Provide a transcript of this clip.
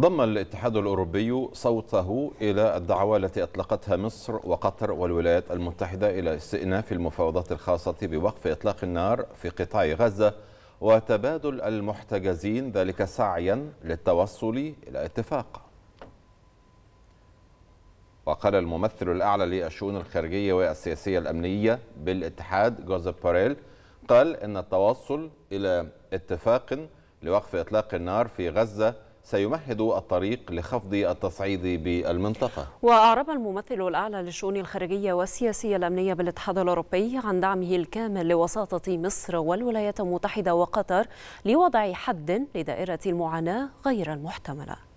ضم الاتحاد الأوروبي صوته إلى الدعوة التي أطلقتها مصر وقطر والولايات المتحدة إلى استئناف المفاوضات الخاصة بوقف إطلاق النار في قطاع غزة وتبادل المحتجزين ذلك سعيا للتوصل إلى اتفاق وقال الممثل الأعلى للشؤون الخارجية والسياسية الأمنية بالاتحاد جوزيف باريل قال إن التوصل إلى اتفاق لوقف إطلاق النار في غزة سيمهد الطريق لخفض التصعيد بالمنطقة وأعرب الممثل الأعلى للشؤون الخارجية والسياسية الأمنية بالاتحاد الأوروبي عن دعمه الكامل لوساطة مصر والولايات المتحدة وقطر لوضع حد لدائرة المعاناة غير المحتملة